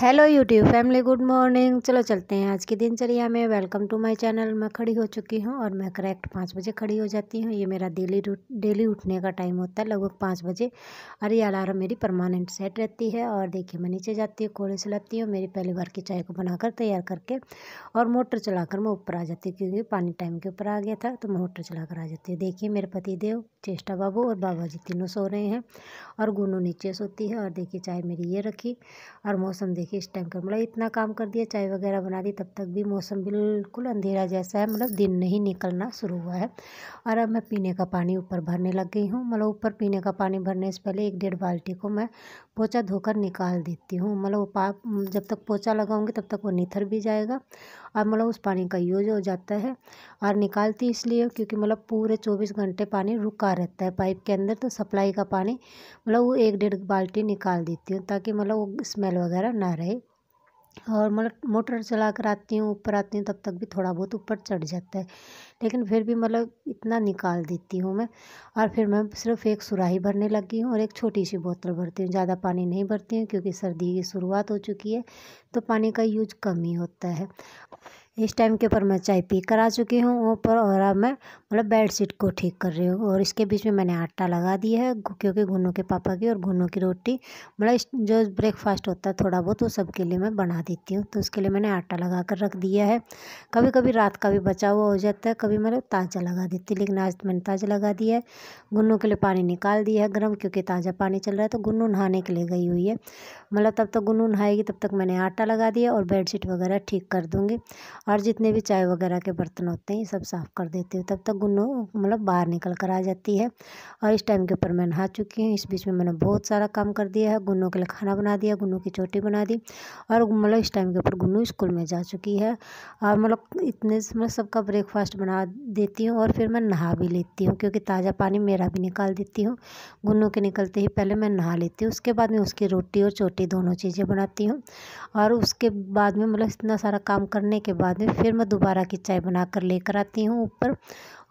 hello YouTube family good morning चलो चलते हैं आज की दिनचर्या में वेलकम टू माय चैनल मैं खड़ी हो चुकी हूँ और मैं करेक्ट पाँच बजे खड़ी हो जाती हूँ ये मेरा डेली डेली उठने का टाइम होता है लगभग पाँच बजे और ये अलार्म मेरी परमानेंट सेट रहती है और देखिए मैं नीचे जाती हूँ कोड़े से लगती हूँ मेरी पहली बार की चाय को बनाकर तैयार करके और मोटर चला मैं ऊपर आ जाती हूँ क्योंकि पानी टाइम के ऊपर आ गया था तो मैं मोटर चला आ जाती हूँ देखिए मेरे पति देव चेष्टा बाबू और बाबा जी तीनों सो रहे हैं और गुनू नीचे सोती है और देखिए चाय मेरी ये रखी और मौसम देखिए इस टाइम का मतलब इतना काम कर दिया चाय वगैरह बना दी तब तक भी मौसम बिल्कुल अंधेरा जैसा है मतलब दिन नहीं निकलना शुरू हुआ है और अब मैं पीने का पानी ऊपर भरने लग गई हूँ मतलब ऊपर पीने का पानी भरने से पहले एक डेढ़ बाल्टी को मैं पोछा धोकर निकाल देती हूँ मतलब वो पाप जब तक पोछा लगाऊंगी तब तक वो निथर भी जाएगा और मतलब उस पानी का यूज हो जाता है और निकालती इसलिए क्योंकि मतलब पूरे चौबीस घंटे पानी रुका रहता है पाइप के अंदर तो सप्लाई का पानी मतलब वो एक डेढ़ बाल्टी निकाल देती हूँ ताकि मतलब वो स्मेल वगैरह ना रहे और मतलब मोटर चला कर आती हूँ ऊपर आती हूँ तब तक भी थोड़ा बहुत ऊपर चढ़ जाता है लेकिन फिर भी मतलब इतना निकाल देती हूँ मैं और फिर मैं सिर्फ एक सुराही भरने लगी हूँ और एक छोटी सी बोतल भरती हूँ ज़्यादा पानी नहीं भरती हूँ क्योंकि सर्दी की शुरुआत हो चुकी है तो पानी का यूज कम ही होता है इस टाइम के ऊपर मैं चाय पी कर आ चुकी हूँ ऊपर और अब मैं मतलब बेड शीट को ठीक कर रही हूँ और इसके बीच में मैंने आटा लगा दिया है क्योंकि घुनों के पापा की और घुनों की रोटी मतलब जो ब्रेकफास्ट होता है थोड़ा बहुत वो सबके लिए मैं बना देती हूँ तो उसके लिए मैंने आटा लगा कर रख दिया है कभी कभी रात का भी बचा हुआ हो जाता है कभी मतलब ताज़ा लगा देती लेकिन आज तो मैंने ताज़ा लगा दिया है घुनों के लिए पानी निकाल दिया है गर्म क्योंकि ताज़ा पानी चल रहा है तो गुनू नहाने के लिए गई हुई है मतलब तब तक गुनू नहाएगी तब तक मैंने आटा लगा दिया और बेड वगैरह ठीक कर दूँगी और जितने भी चाय वगैरह के बर्तन होते हैं ये सब साफ़ कर देती हूँ तब तक गुन्नों मतलब बाहर निकल कर आ जाती है और इस टाइम के ऊपर मैं नहा चुकी हूँ इस बीच में मैंने बहुत सारा काम कर दिया है गुन्नों के लिए खाना बना दिया गुन्नों की चोटी बना दी और मतलब इस टाइम के ऊपर गुन्नू स्कूल में जा चुकी है और मतलब इतने मतलब सबका ब्रेकफास्ट बना देती हूँ और फिर मैं नहा भी लेती हूँ क्योंकि ताज़ा पानी मेरा भी निकाल देती हूँ गुन्नों के निकलते ही पहले मैं नहा लेती हूँ उसके बाद में उसकी रोटी और चोटी दोनों चीज़ें बनाती हूँ और उसके बाद में मतलब इतना सारा काम करने के बाद बाद में फिर मैं दोबारा की चाय बना कर लेकर आती हूँ ऊपर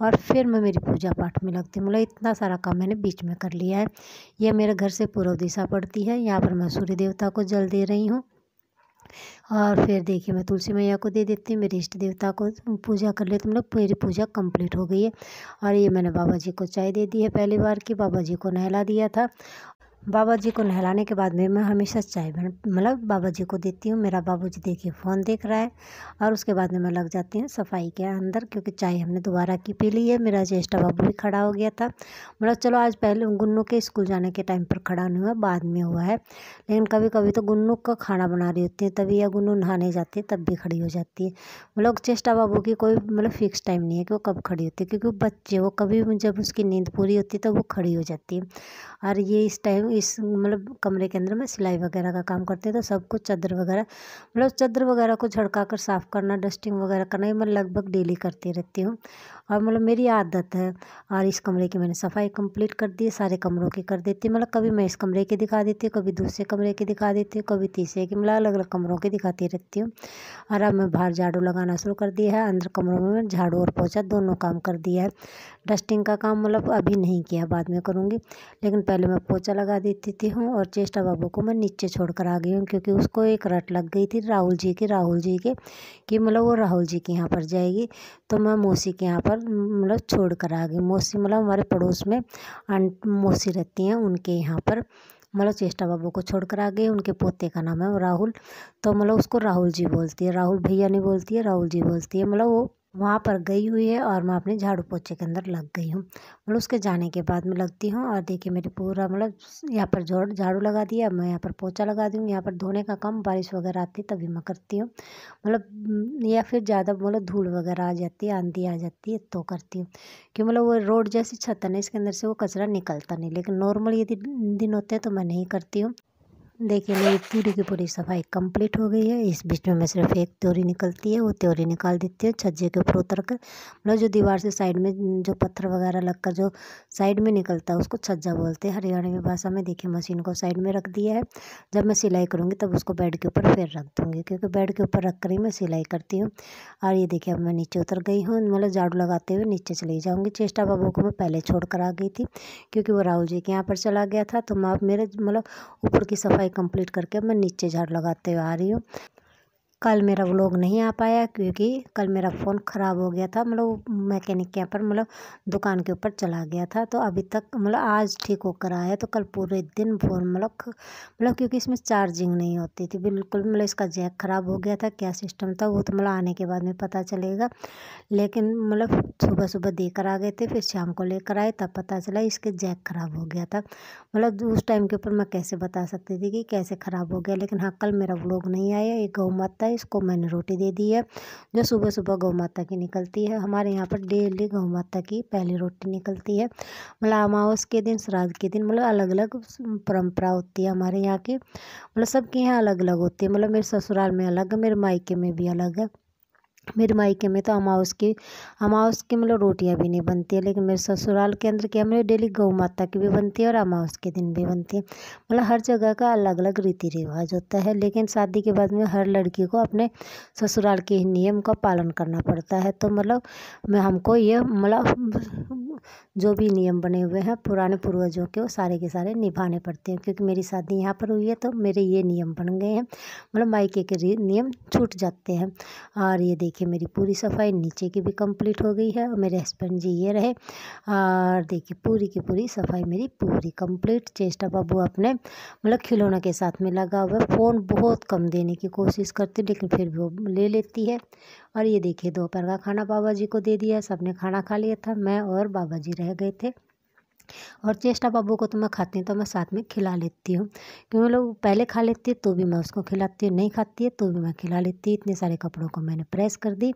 और फिर मैं मेरी पूजा पाठ में लगती हूँ मतलब इतना सारा काम मैंने बीच में कर लिया है यह मेरे घर से पूर्व दिशा पड़ती है यहाँ पर मैं सूर्य देवता को जल दे रही हूँ और फिर देखिए मैं तुलसी मैया को दे देती हूँ मेरे इष्ट देवता को पूजा कर लेती हूँ मतलब मेरी पूजा कंप्लीट हो गई है और ये मैंने बाबा जी को चाय दे दी है पहली बार की बाबा जी को नहला दिया था बाबा जी को नहलाने के बाद में मैं हमेशा चाय मतलब बाबा जी को देती हूँ मेरा बाबू जी देखिए फ़ोन देख रहा है और उसके बाद में मैं लग जाती हूँ सफाई के अंदर क्योंकि चाय हमने दोबारा की पी ली है मेरा ज्येष्ठा बाबू भी खड़ा हो गया था मतलब चलो आज पहले गुन्नू के स्कूल जाने के टाइम पर खड़ा नहीं हुआ बाद में हुआ है लेकिन कभी कभी तो गुन्नू का खाना बना रही होती है तभी या गुन्नू नहाने जाती है तब भी खड़ी हो जाती है मतलब ज्येष्ठा बाबू की कोई मतलब फिक्स टाइम नहीं है कि वो कब खड़ी होती है क्योंकि बच्चे वो कभी जब उसकी नींद पूरी होती है तब वो खड़ी हो जाती है और ये इस टाइम इस मतलब कमरे के अंदर में सिलाई वगैरह का काम करते हैं तो सब कुछ चादर वगैरह मतलब चादर वगैरह को झड़का कर साफ़ करना डस्टिंग वगैरह करना ये मैं लगभग डेली करती रहती हूँ और मतलब मेरी आदत है और इस कमरे की मैंने सफाई कंप्लीट कर दी सारे कमरों की कर देती मतलब कभी मैं इस कमरे की दिखा देती हूँ कभी दूसरे कमरे की दिखा देती हूँ कभी तीसरे की मतलब अलग अलग कमरों की दिखाती रहती हूँ और अब मैं बाहर झाड़ू लगाना शुरू कर दिया है अंदर कमरों में मैंने झाड़ू और पोछा दोनों काम कर दिया है डस्टिंग का काम मतलब अभी नहीं किया बाद में करूँगी लेकिन पहले मैं पोछा लगा देती थी हूँ और चेष्टा बाबू को मैं नीचे छोड़ कर आ गई हूँ क्योंकि उसको एक रट लग गई थी राहुल जी की राहुल जी के कि मतलब वो राहुल जी के यहाँ पर जाएगी तो मैं मौसी के यहाँ पर उधर मतलब छोड़ कर आ गए मौसी मतलब हमारे पड़ोस में मौसी रहती हैं उनके यहाँ पर मतलब चेष्टा बाबू को छोड़ कर आ गए उनके पोते का नाम है राहुल तो मतलब उसको राहुल जी बोलती है राहुल भैया नहीं बोलती है राहुल जी बोलती है मतलब वो वहाँ पर गई हुई है और मैं अपने झाड़ू पोछे के अंदर लग गई हूँ मतलब उसके जाने के बाद मैं लगती हूँ और देखिए मेरे पूरा मतलब यहाँ पर जोड़ झाड़ू लगा दिया मैं यहाँ पर पोछा लगा दूँ यहाँ पर धोने का कम बारिश वगैरह आती तभी मैं करती हूँ मतलब या फिर ज़्यादा मतलब धूल वगैरह आ जाती है आंधी आ जाती है तो करती हूँ कि मतलब वो रोड जैसी छतन है इसके अंदर से वो कचरा निकलता नहीं लेकिन नॉर्मल यदि दिन होते हैं तो मैं नहीं करती हूँ देखिए मेरी पूरी की पूरी सफाई कंप्लीट हो गई है इस बीच में मैं सिर्फ एक त्योरी निकलती है वो त्योरी निकाल देती हूँ छज्जे के ऊपर उतर कर मतलब जो दीवार से साइड में जो पत्थर वगैरह लगकर जो साइड में निकलता है उसको छज्जा बोलते हैं हरियाणवी भाषा में देखिए मशीन को साइड में रख दिया है जब मैं सिलाई करूँगी तब उसको बेड के ऊपर फिर रख दूँगी क्योंकि बेड के ऊपर रख कर ही मैं सिलाई करती हूँ और ये देखिए अब मैं नीचे उतर गई हूँ मतलब झाड़ू लगाते हुए नीचे चली जाऊँगी चेष्टा बाबू को मैं पहले छोड़ कर आ गई थी क्योंकि वो राहुल जी के यहाँ पर चला गया था तो मैं मेरे मतलब ऊपर की सफाई सफाई कंप्लीट करके मैं नीचे झाड़ू लगाते हुए आ रही हूँ कल मेरा व्लॉग नहीं आ पाया क्योंकि कल मेरा फ़ोन ख़राब हो गया था मतलब मैकेनिक के यहाँ पर मतलब दुकान के ऊपर चला गया था तो अभी तक मतलब आज ठीक होकर आया तो कल पूरे दिन फ़ोन मतलब मतलब क्योंकि इसमें चार्जिंग नहीं होती थी बिल्कुल मतलब इसका जैक ख़राब हो गया था क्या सिस्टम था वो तो मतलब आने के बाद में पता चलेगा लेकिन मतलब सुबह सुबह देकर आ गए थे फिर शाम को लेकर आए तब पता चला इसके जैक ख़राब हो गया था मतलब उस टाइम के ऊपर मैं कैसे बता सकती थी कि कैसे ख़राब हो गया लेकिन हाँ कल मेरा व्लॉग नहीं आया ये गौ माता इसको मैंने रोटी दे दी है जो सुबह सुबह गौ माता की निकलती है हमारे यहाँ पर डेली गौ माता की पहली रोटी निकलती है मतलब अमावस के दिन श्राद्ध के दिन मतलब अलग अलग परंपरा होती है हमारे यहाँ की मतलब सबके यहाँ अलग अलग होती है मतलब मेरे ससुराल में अलग है मेरे मायके में भी अलग है मेरे मायके में तो अमावस की अमावस की मतलब रोटियां भी नहीं बनती है लेकिन मेरे ससुराल के अंदर क्या मेरे मतलब डेली गौ माता की भी बनती है और अमावस के दिन भी बनती है मतलब हर जगह का अलग अलग रीति रिवाज होता है लेकिन शादी के बाद में हर लड़की को अपने ससुराल के नियम का पालन करना पड़ता है तो मतलब मैं हमको ये मतलब जो भी नियम बने हुए हैं पुराने पूर्वजों के वो सारे के सारे निभाने पड़ते हैं क्योंकि मेरी शादी यहाँ पर हुई है तो मेरे ये नियम बन गए हैं मतलब मायके के नियम छूट जाते हैं और ये देखिए मेरी पूरी सफाई नीचे की भी कंप्लीट हो गई है और मेरे हस्बैंड जी ये रहे और देखिए पूरी की पूरी सफाई मेरी पूरी कम्प्लीट चेष्टा बाबू अपने मतलब खिलौना के साथ में लगा हुआ फ़ोन बहुत कम देने की कोशिश करती लेकिन फिर वो ले लेती है और ये देखिए दोपहर का खाना बाबा जी को दे दिया सबने खाना खा लिया था मैं और बाबा बाबा जी रह गए थे और चेस्टा बाबू को तो मैं खाती हूँ तो मैं साथ में खिला लेती हूँ क्योंकि लोग पहले खा लेती है तो भी मैं उसको खिलाती हूँ नहीं खाती है तो भी मैं खिला लेती हूँ इतने सारे कपड़ों को मैंने प्रेस कर दी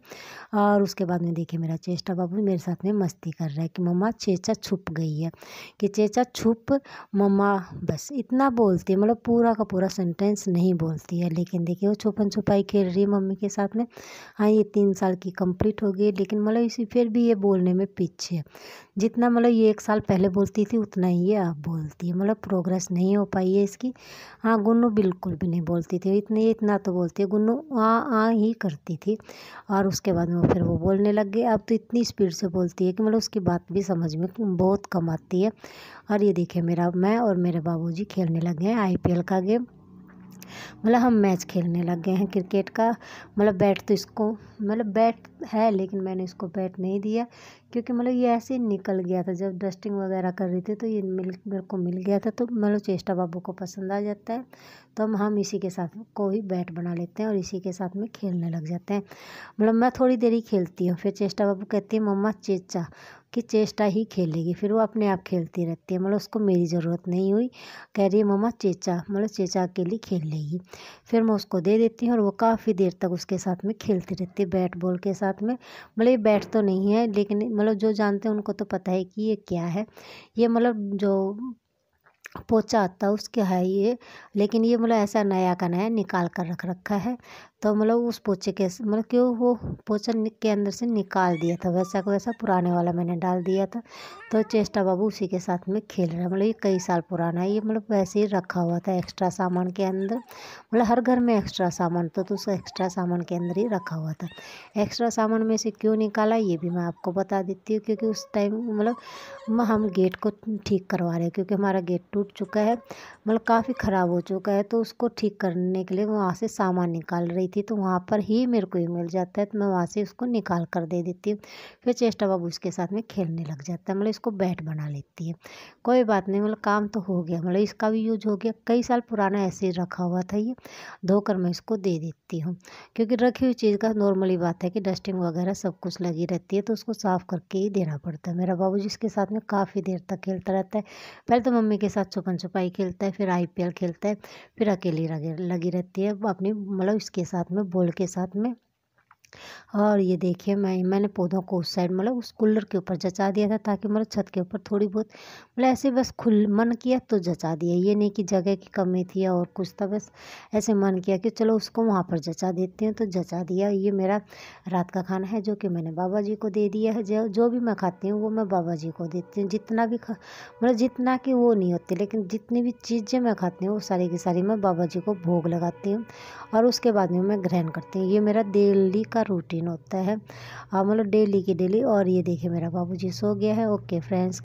और उसके बाद में देखिए मेरा चेस्टा बाबू मेरे साथ में मस्ती कर रहा है कि मम्मा चेचा छुप गई है कि चेचा छुप मम्मा बस इतना बोलती है मतलब पूरा का पूरा सेंटेंस नहीं बोलती है लेकिन देखिए वो छुपन छुपाई खेल रही है मम्मी के साथ में हाँ ये तीन साल की कंप्लीट हो गई लेकिन मतलब इसी फिर भी ये बोलने में पीछे है जितना मतलब ये एक साल पहले बोलती थी उतना ही अब बोलती है मतलब प्रोग्रेस नहीं हो पाई है इसकी हाँ गुन्नू बिल्कुल भी नहीं बोलती थी इतने इतना तो बोलती है गुन्नू आ आ ही करती थी और उसके बाद में फिर वो बोलने लग गई अब तो इतनी स्पीड से बोलती है कि मतलब उसकी बात भी समझ में बहुत कम आती है और ये देखे मेरा मैं और मेरे बाबू खेलने लग गए हैं आईपीएल का गेम मतलब हम मैच खेलने लग गए हैं क्रिकेट का मतलब बैट तो इसको मतलब बैट है लेकिन मैंने इसको बैट नहीं दिया क्योंकि मतलब ये ऐसे ही निकल गया था जब डस्टिंग वगैरह कर रही थी तो ये मिल मेरे को मिल गया था तो मतलब चेष्टा बाबू को पसंद आ जाता है तो हम हम इसी के साथ को ही बैट बना लेते हैं और इसी के साथ में खेलने लग जाते हैं मतलब मैं थोड़ी देर ही खेलती हूँ फिर चेष्टा बाबू कहती है मम्मा चेचा कि चेष्टा ही खेलेगी फिर वो अपने आप खेलती रहती है मतलब उसको मेरी ज़रूरत नहीं हुई कह रही है मम्मा चेचा मतलब चेचा लिए खेल लेगी फिर मैं उसको दे देती हूँ और वो काफ़ी देर तक उसके साथ में खेलती रहती है बैट बॉल के साथ में मतलब ये बैट तो नहीं है लेकिन मतलब जो जानते हैं उनको तो पता है कि ये क्या है ये मतलब जो पोचा आता है उसके है ये लेकिन ये मतलब ऐसा नया का नया निकाल कर रख रखा है तो मतलब उस पोछे के मतलब क्यों वो पोछा के अंदर से निकाल दिया था वैसा का वैसा पुराने वाला मैंने डाल दिया था तो चेष्टा बाबू उसी के साथ में खेल रहा है मतलब ये कई साल पुराना है ये मतलब वैसे ही रखा हुआ था एक्स्ट्रा सामान के अंदर मतलब हर घर में एक्स्ट्रा सामान तो, तो उस एक्स्ट्रा सामान के अंदर ही रखा हुआ था एक्स्ट्रा सामान में से क्यों निकाला ये भी मैं आपको बता देती हूँ क्योंकि उस टाइम मतलब हम गेट को ठीक करवा रहे हैं क्योंकि हमारा गेट टूट चुका है मतलब काफ़ी ख़राब हो चुका है तो उसको ठीक करने के लिए वहाँ से सामान निकाल रही थी तो वहाँ पर ही मेरे को ये मिल जाता है तो मैं वहाँ से उसको निकाल कर दे देती हूँ फिर चेष्टा बाबू इसके साथ में खेलने लग जाता है मतलब इसको बैट बना लेती है कोई बात नहीं मतलब काम तो हो गया मतलब इसका भी यूज हो गया कई साल पुराना ऐसे ही रखा हुआ था ये धोकर मैं इसको दे देती हूँ क्योंकि रखी हुई चीज़ का नॉर्मली बात है कि डस्टिंग वगैरह सब कुछ लगी रहती है तो उसको साफ़ करके ही देना पड़ता है मेरा बाबू इसके साथ में काफ़ी देर तक खेलता रहता है पहले तो मम्मी के साथ छुपन छुपाई खेलता है फिर आई खेलता है फिर अकेली लगी रहती है अपनी मतलब इसके साथ साथ में बोल के साथ में और ये देखिए मैं मैंने पौधों को उस साइड मतलब उस कूलर के ऊपर जचा दिया था ताकि मतलब छत के ऊपर थोड़ी बहुत मतलब ऐसे बस खुल मन किया तो जचा दिया ये नहीं कि जगह की कमी थी और कुछ था बस ऐसे मन किया कि चलो उसको वहाँ पर जचा देते हैं तो जचा दिया ये मेरा रात का खाना है जो कि मैंने बाबा जी को दे दिया है जो जो भी मैं खाती हूँ वो मैं बाबा जी को देती हूँ जितना भी खा मतलब जितना कि वो नहीं होती लेकिन जितनी भी चीज़ें मैं खाती हूँ वो सारी की सारी मैं बाबा जी को भोग लगाती हूँ और उसके बाद में मैं ग्रहण करती हूँ ये मेरा डेली का का रूटीन होता है हम हाँ, मतलब डेली की डेली और ये देखिए मेरा बाबूजी सो गया है ओके फ्रेंड्स